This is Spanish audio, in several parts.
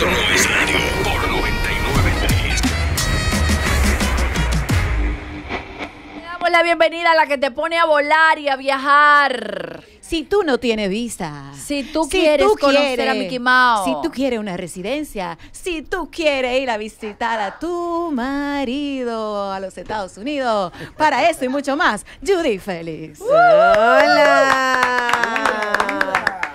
es por 993. damos la bienvenida a la que te pone a volar y a viajar. Si tú no tienes visa, si tú quieres conocer a Mickey Mouse, si tú quieres una residencia, si tú quieres ir a visitar a tu marido a los Estados Unidos, para eso y mucho más, Judy Félix. Hola.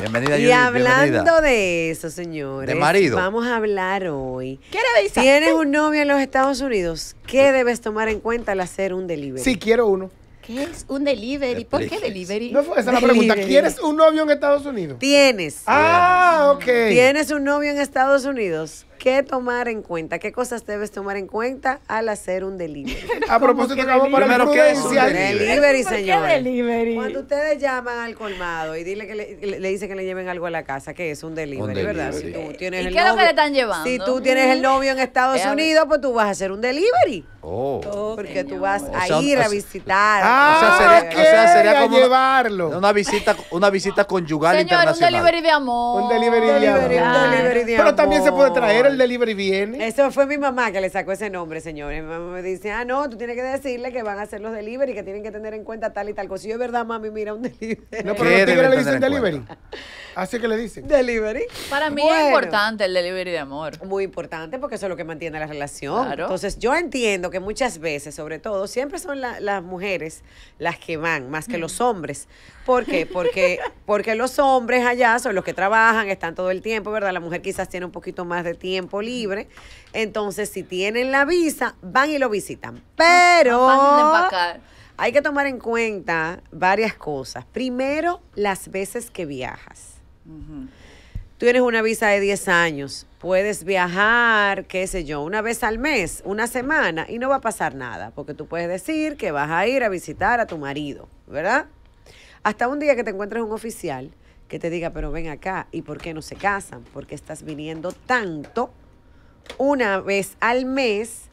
Bienvenida, Y hablando de eso, señores. De marido. Vamos a hablar hoy. ¿Qué ¿Tienes un novio en los Estados Unidos? ¿Qué debes tomar en cuenta al hacer un delivery? Sí, quiero uno. ¿Qué es un delivery? ¿Por qué delivery? No, esa la pregunta. ¿Quieres un novio en Estados Unidos? Tienes. Ah, ok. ¿Tienes un novio en Estados Unidos? ¿Qué tomar en cuenta? ¿Qué cosas debes tomar en cuenta al hacer un delivery? A propósito, acabamos para el que un delivery, señor. Cuando ustedes llaman al colmado y dile que le, dicen que le lleven algo a la casa, que es un delivery, ¿verdad? Si tú tienes ¿Y el qué es lo que le están llevando? Si tú tienes el novio en Estados Unidos, pues tú vas a hacer un delivery. Oh. porque tú vas oh, a ir a visitar. Ah, o sea, sería, o sea, sería como llevarlo. Una, visita, una visita conyugal señor, internacional. un delivery de amor. Un delivery, de, amor. un delivery de amor. Pero también se puede traer el delivery viene. Eso fue mi mamá que le sacó ese nombre, señores. Mi mamá me dice, ah, no, tú tienes que decirle que van a hacer los delivery, que tienen que tener en cuenta tal y tal cosa. Y yo, verdad, mami, mira un delivery. No, pero los tigres le dicen delivery. Así que le dicen. Delivery. Para mí es importante el delivery de amor. Muy importante porque eso es lo que mantiene la relación. Entonces, yo entiendo que muchas veces, sobre todo, siempre son las mujeres las que van, más que mm. los hombres. ¿Por qué? Porque, porque los hombres allá son los que trabajan, están todo el tiempo, ¿verdad? La mujer quizás tiene un poquito más de tiempo libre. Entonces, si tienen la visa, van y lo visitan. Ah, ah, Pero hay que tomar en cuenta varias cosas. Primero, las veces que viajas. Tú tienes una visa de 10 años, puedes viajar, qué sé yo, una vez al mes, una semana, y no va a pasar nada, porque tú puedes decir que vas a ir a visitar a tu marido, ¿verdad? Hasta un día que te encuentres un oficial que te diga, pero ven acá, ¿y por qué no se casan? Porque estás viniendo tanto una vez al mes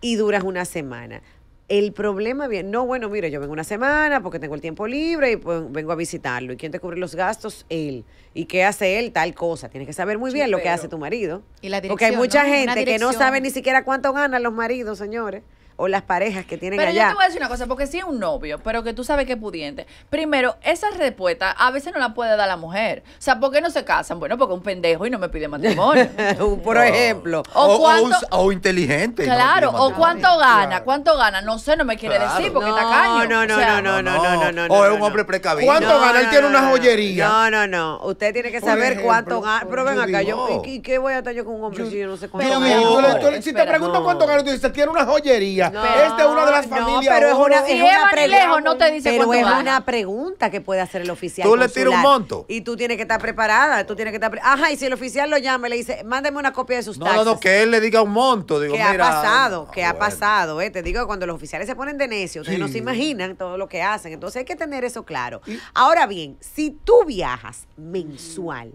y duras una semana. El problema viene, no, bueno, mire, yo vengo una semana porque tengo el tiempo libre y vengo a visitarlo. ¿Y quién te cubre los gastos? Él. ¿Y qué hace él? Tal cosa. Tienes que saber muy bien lo que hace tu marido. ¿Y la porque hay mucha gente que no sabe ni siquiera cuánto ganan los maridos, señores o las parejas que tienen pero allá. Pero yo te voy a decir una cosa, porque si sí es un novio, pero que tú sabes que es pudiente. Primero, esa respuesta a veces no la puede dar la mujer. O sea, ¿por qué no se casan? Bueno, porque un pendejo y no me pide matrimonio. Por ejemplo. O, inteligente. Claro, o cuánto gana, cuánto gana. No sé, no me quiere decir porque está caño. No, no, no, no, no, no, no, O es un hombre precavido. ¿Cuánto gana? Él tiene una joyería. No, no, no. Usted tiene que saber cuánto gana. Pero ven acá, yo, ¿y qué voy a estar yo con un hombre si yo no sé cuánto gana? si te pregunto cuánto gana, tú dices, tiene una joyería. No, es uno de las familias. pero es una, pregunta. es una pregunta que puede hacer el oficial. Tú le tiras un monto. Y tú tienes que estar preparada. Tú tienes que estar Ajá, y si el oficial lo llama y le dice, mándeme una copia de sus no, No, no, que él le diga un monto. Digo, ¿Qué ha pasado? Ah, ¿Qué ha pasado? Eh, te digo que cuando los oficiales se ponen de necio, ustedes no se imaginan todo lo que hacen. Entonces hay que tener eso claro. Ahora bien, si tú viajas mensual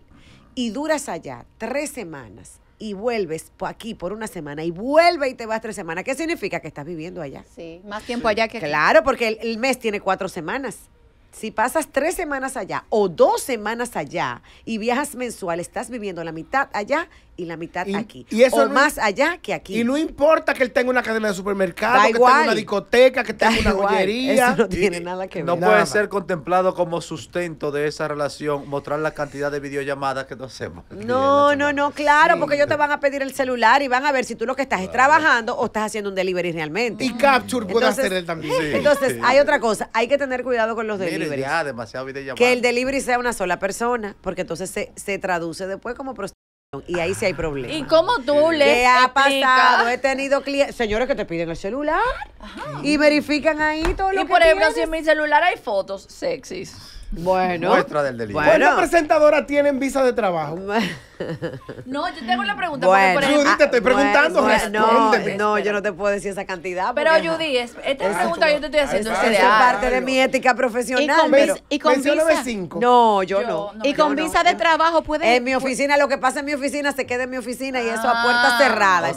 y duras allá tres semanas, y vuelves aquí por una semana y vuelve y te vas tres semanas, ¿qué significa? Que estás viviendo allá. Sí, más tiempo allá que Claro, porque el mes tiene cuatro semanas. Si pasas tres semanas allá o dos semanas allá y viajas mensual, estás viviendo la mitad allá y la mitad aquí. Y o más allá que aquí. Y no importa que él tenga una cadena de supermercado, que tenga una discoteca, que tenga una joyería. no tiene nada que ver. No puede ser contemplado como sustento de esa relación mostrar la cantidad de videollamadas que nos hacemos. No, no, no, claro, porque ellos te van a pedir el celular y van a ver si tú lo que estás es trabajando o estás haciendo un delivery realmente. Y Capture puede hacer también. entonces, hay otra cosa. Hay que tener cuidado con los delivery. Ah, que el delivery sea una sola persona, porque entonces se, traduce después como prostitución y ahí sí hay problema ¿Y cómo tú le ha pasado? He tenido clientes, señores que te piden el celular y verifican ahí todo lo y Y por ejemplo, si en mi celular hay fotos sexys. Bueno. Muestra del delito. ¿Cuántas presentadoras tienen visa de trabajo? No, yo tengo la pregunta. Bueno, Judy, te estoy ah, preguntando. Bueno, eh, no, yo no te puedo decir esa cantidad. Pero Judy, esta es la pregunta que yo te estoy haciendo. es parte de mi ética profesional. Y con, visa. No, yo, no. Y con visa de trabajo puede. En mi oficina, lo que pasa en mi oficina se queda en mi oficina y eso a puerta ah. cerrada.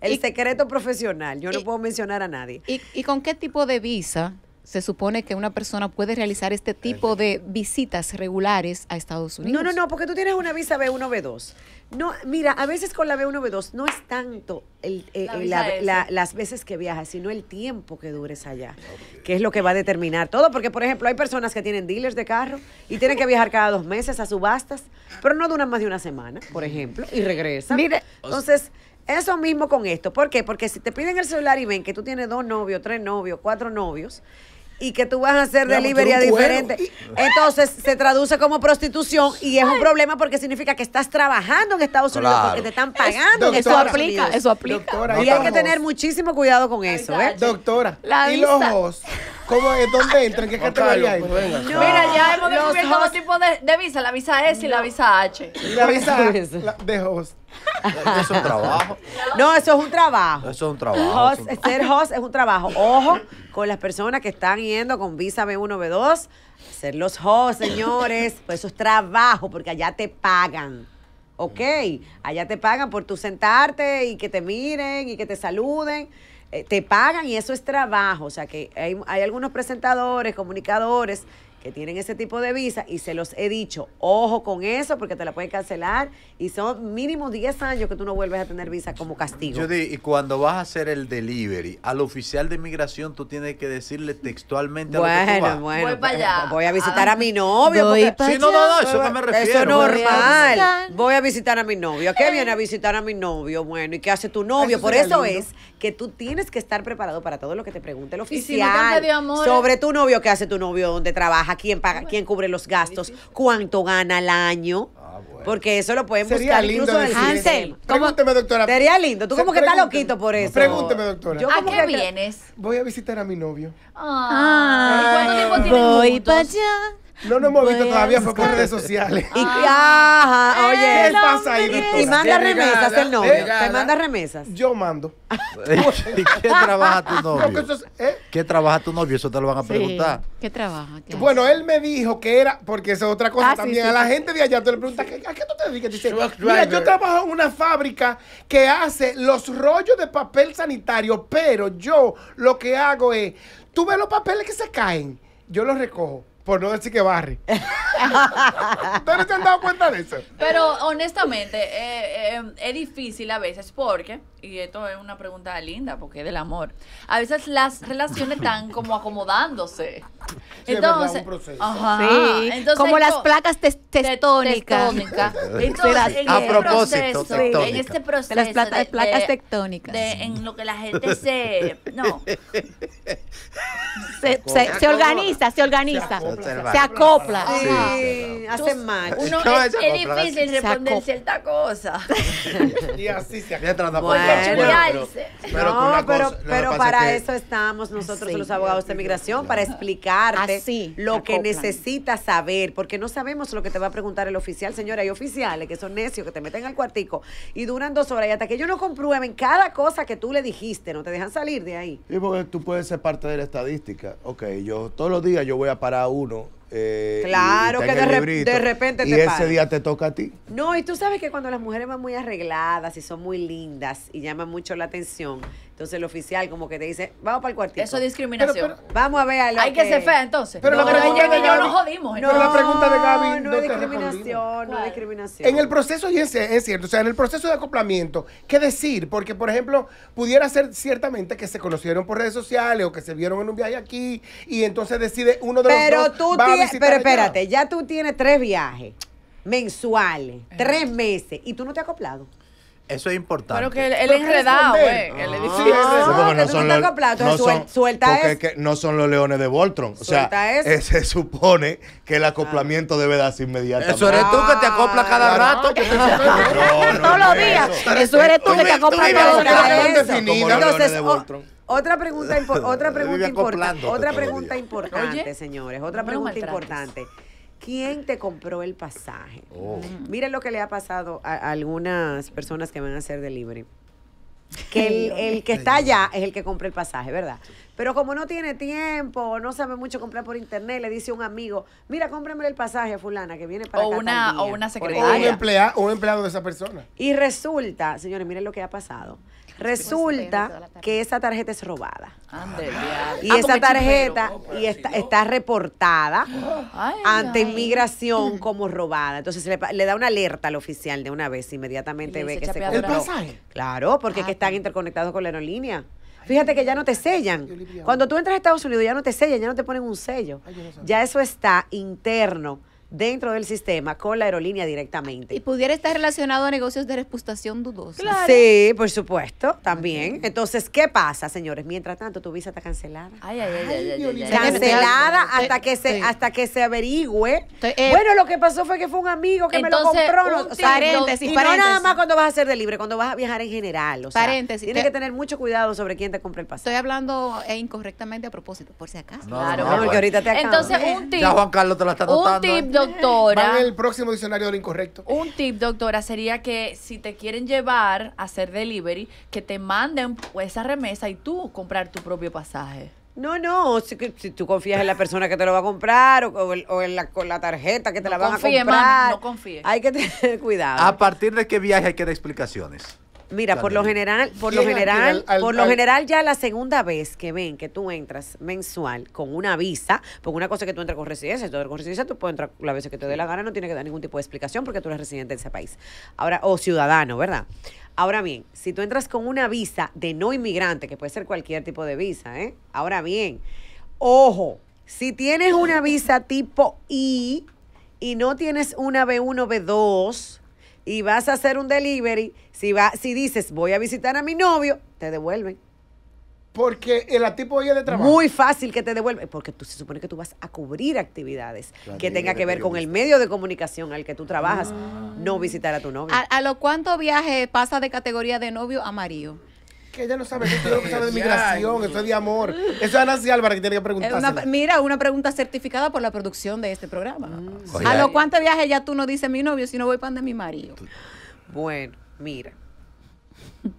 el secreto profesional. Yo no puedo mencionar a nadie. ¿Y con qué tipo de visa se supone que una persona puede realizar este tipo de visitas regulares a Estados Unidos. No, no, no, porque tú tienes una visa B1, B2. No, mira, a veces con la B1, B2 no es tanto el, eh, eh, las veces que viajas, sino el tiempo que dures allá, que es lo que va a determinar todo. Porque, por ejemplo, hay personas que tienen dealers de carro y tienen que viajar cada dos meses a subastas, pero no duran más de una semana, por ejemplo, y regresan. Mire, entonces... Eso mismo con esto. ¿Por qué? Porque si te piden el celular y ven que tú tienes dos novios, tres novios, cuatro novios, y que tú vas a hacer delivery a diferente. Entonces se traduce como prostitución y es un problema porque significa que estás trabajando en Estados Unidos porque te están pagando. eso aplica, eso aplica. y, hay que tener muchísimo cuidado con eso. ¿eh? Doctora, la y los ¿Cómo es? ¿Dónde entra? ¿En qué categoría hay pues Mira, ya ah, hemos descubierto dos tipos de, visa, la visa S y la visa H. la visa pues. la, de host. Eso es un trabajo. No, eso es un trabajo. Eso es un trabajo. Ser host es un trabajo. Ojo con las personas que están yendo con visa B1, B2. Ser los hosts, señores. Pues eso es trabajo, porque allá te pagan. ¿Ok? Allá te pagan por tu sentarte y que te miren y que te saluden. Eh, te pagan y eso es trabajo. O sea que hay, hay algunos presentadores, comunicadores que tienen ese tipo de visa y se los he dicho, ojo con eso porque te la pueden cancelar y son mínimo 10 años que tú no vuelves a tener visa como castigo. y cuando vas a hacer el delivery, al oficial de inmigración tú tienes que decirle textualmente a voy pues, para allá. Voy a visitar ah. a mi novio. sí, no, no, eso no me refiero. Eso normal. Voy a, visitar a mi novio. ¿A qué viene a visitar a mi novio? Bueno, ¿y qué hace tu novio? Por eso es que tú tienes que estar preparado para todo lo que te pregunte el oficial. sobre tu novio, ¿qué hace tu novio? ¿Dónde trabaja? quién paga, quién cubre los gastos, cuánto gana al año. Ah, porque eso lo pueden Sería buscar lindo incluso en el Hansel. Pregúnteme, doctora. Sería lindo. Tú como que estás loquito por eso. Pregúnteme, doctora. ¿A qué vienes? Voy a visitar a mi novio. Ah, ¿y ¿Cuánto Voy para allá. No nos hemos visto pues, todavía, por redes sociales. Y, ajá, oye. ¿Qué pasa ahí, Y, manda remesas el novio. Te manda remesas. Yo mando. ¿Y qué trabaja tu novio? ¿eh? ¿Qué trabaja tu novio? Eso te lo van a preguntar. ¿Qué trabaja? Bueno, él me dijo que era, porque eso es otra cosa ah, también. a la gente de allá tú le preguntas, "¿Qué- ¿a qué tú te dedicas? Dice, mira, yo trabajo en una fábrica que hace los rollos de papel sanitario, pero yo lo que hago es, tú ves los papeles que se caen, yo los recojo por no decir que barre. ¿Ustedes se han dado cuenta de eso? Pero honestamente, eh, eh, es difícil a veces porque, y esto es una pregunta linda porque es del amor, a veces las relaciones están como acomodándose entonces, verdad, ajá, sí, entonces, como las placas tectónicas. Tectónica. Entonces, en a este propósito, proceso, en este proceso de las placas tectónicas, de, en lo que la gente se no se, se, organiza, se organiza, se acopla, Sí, hace mal. es, difícil responder cierta cosa. y así se acopla. Bueno, pero, pero, no, pero, pero para eso estamos nosotros los abogados de migración para explicarte lo que necesita saber, porque no sabemos lo que te va a preguntar el oficial, señora. Hay oficiales que son necios, que te meten al cuartico y duran dos horas y hasta que ellos no comprueben cada cosa que tú le dijiste, no te dejan salir de ahí. Y porque tú puedes ser parte de la estadística. Ok, yo todos los días yo voy a parar uno eh, claro, que de, repente te Y ese día te toca a ti. No, y tú sabes que cuando las mujeres van muy arregladas y son muy lindas y llaman mucho la atención, entonces el oficial como que te dice, vamos para el cuartito. Eso es discriminación. vamos a ver a Hay que, ser fea entonces. Pero lo la pregunta no, de Gaby, no nos jodimos. No, pero la pregunta de Gaby no, no es discriminación, no es discriminación. En el proceso, y es, cierto, o sea, en el proceso de acoplamiento, ¿qué decir? Porque, por ejemplo, pudiera ser ciertamente que se conocieron por redes sociales o que se vieron en un viaje aquí y entonces decide uno de los pero pero espérate, ya tú tienes tres viajes mensuales, tres meses, y tú no te has acoplado. Eso es importante. Pero que él, él enredado, güey. Eh, él ah. le dice no son los, no suelta porque no son los leones de Voltron. O sea, se supone que el acoplamiento ah. debe darse inmediatamente. Eso eres tú que te acoplas cada rato. No, no, Todos los días. Eso eres tú que te acoplas cada rato. Entonces, Otra pregunta, otra pregunta importante, otra pregunta importante, señores, otra pregunta importante. ¿Quién te compró el pasaje? Oh. Miren lo que le ha pasado a, algunas personas que van a hacer delivery. Que el, que está allá es el que compra el pasaje, ¿verdad? Pero como no tiene tiempo, no sabe mucho comprar por internet, le dice a un amigo, mira, cómprame el pasaje a fulana que viene para o acá Una, o una secretaria. O un, empleado, un empleado de esa persona. Y resulta, señores, miren lo que ha pasado Resulta que esa tarjeta es robada. Ah. Y ah, esa tarjeta y está, reportada ante inmigración como robada. Entonces le, da una alerta al oficial de una vez, inmediatamente ve que se compró. ¿El Claro, porque es que ah, están interconectados con la aerolínea. Fíjate que ya no te sellan. Cuando tú entras a Estados Unidos ya no te sellan, ya no te ponen un sello. Ya eso está interno dentro del sistema con la aerolínea directamente. Y pudiera estar relacionado a negocios de reputación dudosa. Sí, por supuesto, también. Entonces, ¿qué pasa, señores? Mientras tanto, tu visa está cancelada. Ay, ay, ay. ay, cancelada hasta que se hasta que se averigüe. Eh, bueno, lo que pasó fue que fue un amigo que me lo compró. entonces paréntesis, y no nada más cuando vas a ser de libre, cuando vas a viajar en general. O sea, paréntesis. Tienes que tener mucho cuidado sobre quién te compra el pasaje. Estoy hablando eh, incorrectamente a propósito, por si acaso. No, claro, porque pues. ahorita te acabo. Entonces, un tip. Ya Juan Carlos te lo está notando doctora. el próximo diccionario de incorrecto. Un tip, doctora, sería que si te quieren llevar a hacer delivery, que te manden esa remesa y tú comprar tu propio pasaje. No, no, si, tú confías en la persona que te lo va a comprar o, en la, con la tarjeta que te la van a comprar. no confíes. Hay que tener cuidado. A partir de qué viaje hay que dar explicaciones. Mira, por lo general, por lo general, por lo general ya la segunda vez que ven que tú entras mensual con una visa, porque una cosa es que tú entras con residencia, tú entras con residencia, tú puedes entrar la vez que te dé la gana, no tiene que dar ningún tipo de explicación porque tú eres residente de ese país. Ahora, o ciudadano, ¿verdad? Ahora bien, si tú entras con una visa de no inmigrante, que puede ser cualquier tipo de visa, ¿eh? Ahora bien, ojo, si tienes una visa tipo I y no tienes una B1, B2, y vas a hacer un delivery, si, va, si dices voy a visitar a mi novio, te devuelven. Porque el tipo de trabajo. Muy fácil que te devuelven. porque tú se supone que tú vas a cubrir actividades que tenga que ver con el medio de comunicación al que tú trabajas, ah. no visitar a tu novio. ¿A, a lo cuánto viaje pasa de categoría de novio a marido? que ella no sabe, que de migración, eso es de amor. Eso es Ana Álvarez que tiene que preguntar. Mira, una pregunta certificada por la producción de este programa. Mm, ¿A lo cuántos viaje ya tú no dices mi novio si no voy pan de mi marido? Bueno, mira.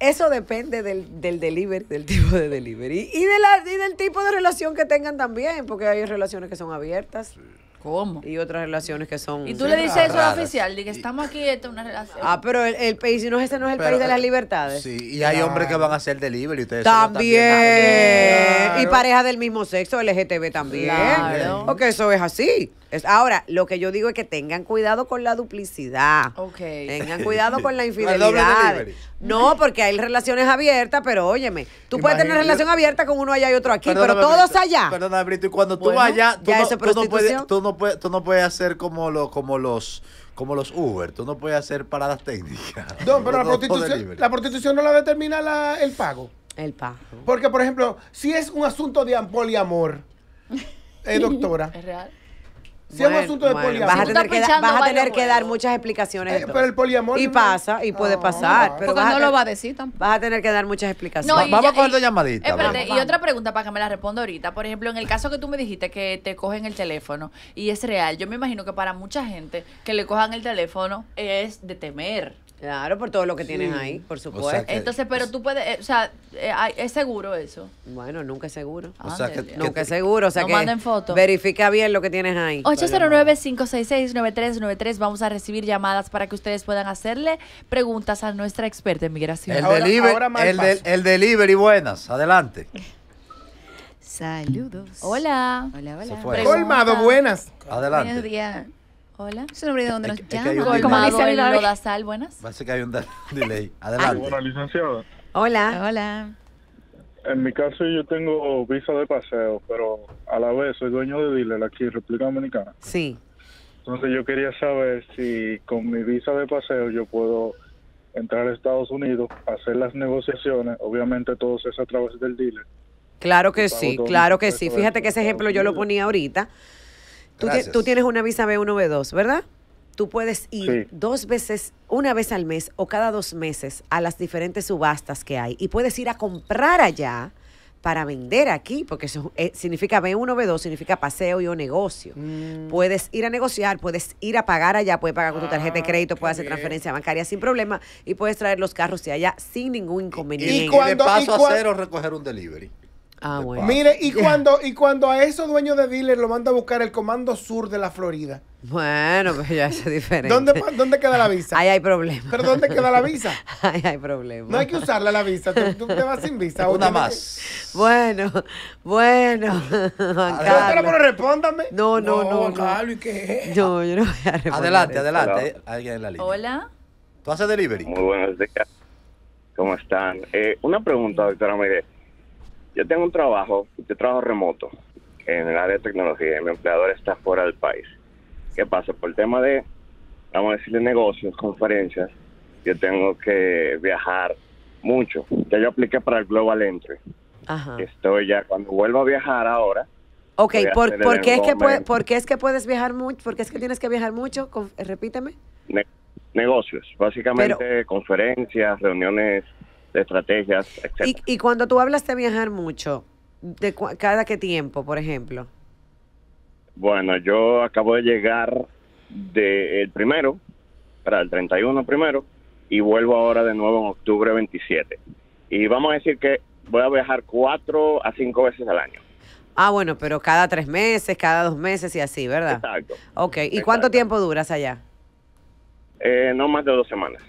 Eso depende del, del, delivery, del tipo de delivery. Y, de la, del tipo de relación que tengan también, porque hay relaciones que son abiertas. ¿Cómo? Y otras relaciones que son. Y tú le dices eso al oficial, de que estamos aquí, esta es una relación. Ah, pero el, país, si no, este no es el país de las eh, libertades. Sí, y hay hombres que van a ser delivery. Ustedes también También. Y pareja del mismo sexo, LGTB también. Claro. Porque eso es así. ahora, lo que yo digo es que tengan cuidado con la duplicidad. Ok. Tengan cuidado con la infidelidad. no, porque hay relaciones abiertas, pero óyeme, tú puedes tener una relación abierta con uno allá y otro aquí, pero todos allá. perdón Brito. Y cuando tú vayas vas allá, tú, no, puedes, tú no puedes hacer como, lo, como los como los Uber, tú no puedes hacer paradas técnicas. No, pero la, prostitución, no la determina el pago. El pago. Porque, por ejemplo, si es un asunto de ampoliamor, eh, doctora. Es real si es un asunto de poliamor. Vas a tener, que, dar muchas explicaciones. Eh, y pasa, y puede pasar. pero no lo va a decir tampoco. Vas a tener que dar muchas explicaciones. vamos a coger dos llamaditas. Espérate, y otra pregunta para que me la responda ahorita. Por ejemplo, en el caso que tú me dijiste que te cogen el teléfono, y es real, yo me imagino que para mucha gente que le cojan el teléfono es de temer. Claro, por todo lo que tienes ahí, por supuesto. Entonces, pero tú puedes, eh, o sea, eh, es seguro eso. Bueno, nunca es seguro. Ah, que, nunca es seguro, o sea no que manden foto. verifica bien lo que tienes ahí 809-566-9393, vamos a recibir llamadas para que ustedes puedan hacerle preguntas a nuestra experta en migración. El, delivery, el, delivery, buenas, adelante. Saludos. Hola. Hola, hola. Colmado, buenas. Adelante. Hola, su nombre de dónde nos llama. ¿Cómo dice Buenas. Parece que hay un delay. Adelante. Hola, licenciada. Hola. Hola. En mi caso yo tengo visa de paseo, pero a la vez soy dueño de dealer aquí en República Dominicana. Sí. Entonces yo quería saber si con mi visa de paseo yo puedo entrar a Estados Unidos, hacer las negociaciones, obviamente todo es a través del dealer. Claro que sí, claro que sí. Fíjate que ese ejemplo yo lo ponía ahorita. Tú, tienes una visa B1, B2, ¿verdad? Tú puedes ir dos veces, una vez al mes o cada dos meses a las diferentes subastas que hay y puedes ir a comprar allá para vender aquí, porque eso eh, significa B1, B2, significa paseo y o negocio. Mm. Puedes ir a negociar, puedes ir a pagar allá, puedes pagar con tu tarjeta de ah, crédito, puedes hacer transferencia bancaria sin problema y puedes traer los carros de allá sin ningún inconveniente. Y, paso recoger un delivery. Ah, Mire, y cuando, y cuando a esos dueños de dealer lo manda a buscar el Comando Sur de la Florida. Bueno, pues ya es diferente. ¿Dónde, ¿Dónde queda la visa? Ahí hay problema. ¿Pero dónde queda la visa? Ahí hay problema. No hay que usarla la visa. Tú, te vas sin visa. Una más. Bueno, bueno. Juan Carlos. pero respóndame. No, no, no. No, ¿y qué? no yo no voy a responder. Adelante, adelante. Alguien en la línea. Hola. ¿Tú haces delivery? Muy buenos días. ¿Cómo están? Eh, una pregunta, doctora Mire. Yo tengo un trabajo, yo trabajo remoto en el área de tecnología y mi empleador está fuera del país. ¿Qué pasa? Por el tema de, vamos a decirle, negocios, conferencias, yo tengo que viajar mucho. Ya yo apliqué para el Global Entry. Ajá. Estoy ya, cuando vuelvo a viajar ahora. Ok, por, qué es que es que puedes viajar mucho? ¿Por qué es que tienes que viajar mucho? Con, repíteme. negocios, básicamente conferencias, reuniones estrategias, etc. ¿Y, cuando tú hablas de viajar mucho, de cada qué tiempo, por ejemplo? Bueno, yo acabo de llegar del primero, para el 31 primero, y vuelvo ahora de nuevo en octubre 27. Y vamos a decir que voy a viajar cuatro a cinco veces al año. Ah, bueno, pero cada tres meses, cada dos meses y así, ¿verdad? Exacto. Ok, ¿y cuánto tiempo duras allá? Eh, no más de dos semanas.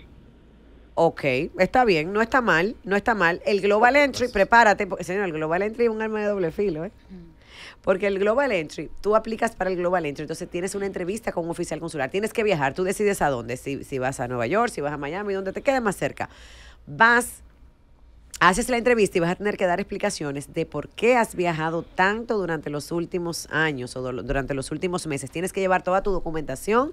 Ok, está bien, no está mal, no está mal. El Global Entry, prepárate, porque señor, el Global Entry es un arma de doble filo, ¿eh? Mm. Porque el Global Entry, tú aplicas para el Global Entry, entonces tienes una entrevista con un oficial consular, tienes que viajar, tú decides a dónde, si, si vas a Nueva York, si vas a Miami, donde te quede más cerca. Vas, haces la entrevista y vas a tener que dar explicaciones de por qué has viajado tanto durante los últimos años o durante los últimos meses. Tienes que llevar toda tu documentación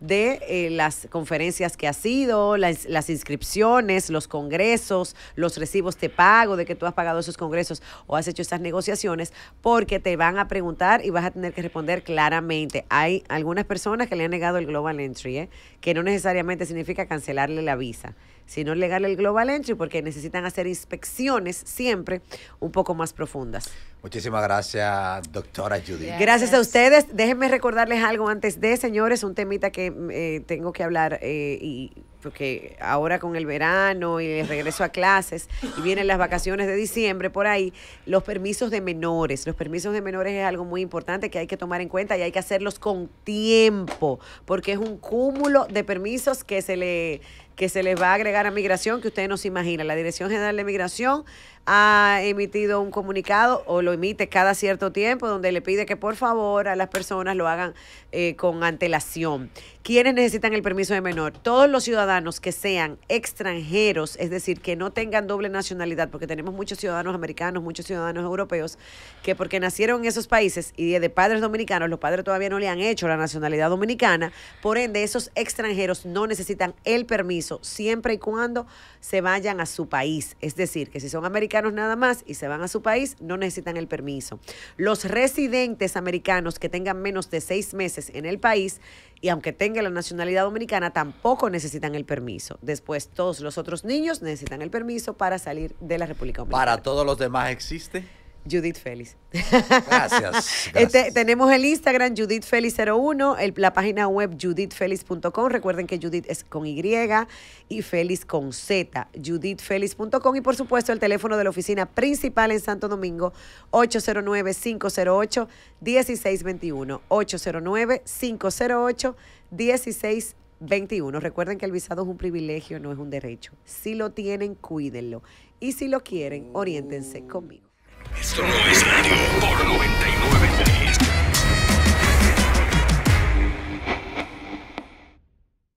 de eh, las conferencias que has ido, las, inscripciones, los congresos, los recibos de pago de que tú has pagado esos congresos o has hecho esas negociaciones, porque te van a preguntar y vas a tener que responder claramente. Hay algunas personas que le han negado el Global Entry, ¿eh? que no necesariamente significa cancelarle la visa si no es legal el Global Entry, porque necesitan hacer inspecciones siempre un poco más profundas. Muchísimas gracias, doctora Judy. Gracias a ustedes. Déjenme recordarles algo antes de, señores, un temita que mm, eh, tengo que hablar eh, y porque ahora con el verano y el regreso a clases y vienen las vacaciones de diciembre por ahí, los permisos de menores, los permisos de menores es algo muy importante que hay que tomar en cuenta y hay que hacerlos con tiempo, porque es un cúmulo de permisos que se le que se les va a agregar a migración que ustedes no se imaginan. La Dirección General de Migración ha emitido un comunicado o lo emite cada cierto tiempo donde le pide que por favor a las personas lo hagan eh, con antelación. ¿Quiénes necesitan el permiso de menor? Todos los ciudadanos que sean extranjeros, es decir, que no tengan doble nacionalidad, porque tenemos muchos ciudadanos americanos, muchos ciudadanos europeos, que porque nacieron en esos países y de padres dominicanos, los padres todavía no le han hecho la nacionalidad dominicana, por ende esos extranjeros no necesitan el permiso siempre y cuando se vayan a su país. Es decir, que si son americanos nada más y se van a su país, no necesitan el permiso. Los residentes americanos que tengan menos de seis meses en el país y aunque tengan la nacionalidad dominicana, tampoco necesitan el permiso. Después, todos los otros niños necesitan el permiso para salir de la República Dominicana. ¿Para todos los demás existe? Judith Félix. Este, gracias. tenemos el Instagram Judith 01, la página web JudithFélix.com Recuerden que Judith es con Y y Félix con Z. JudithFélix.com y por supuesto el teléfono de la oficina principal en Santo Domingo 809-508-1621. 809-508-1621. Recuerden que el visado es un privilegio, no es un derecho. Si lo tienen, cuídenlo. Y si lo quieren, oriéntense uh. conmigo. Esto no es radio por 99.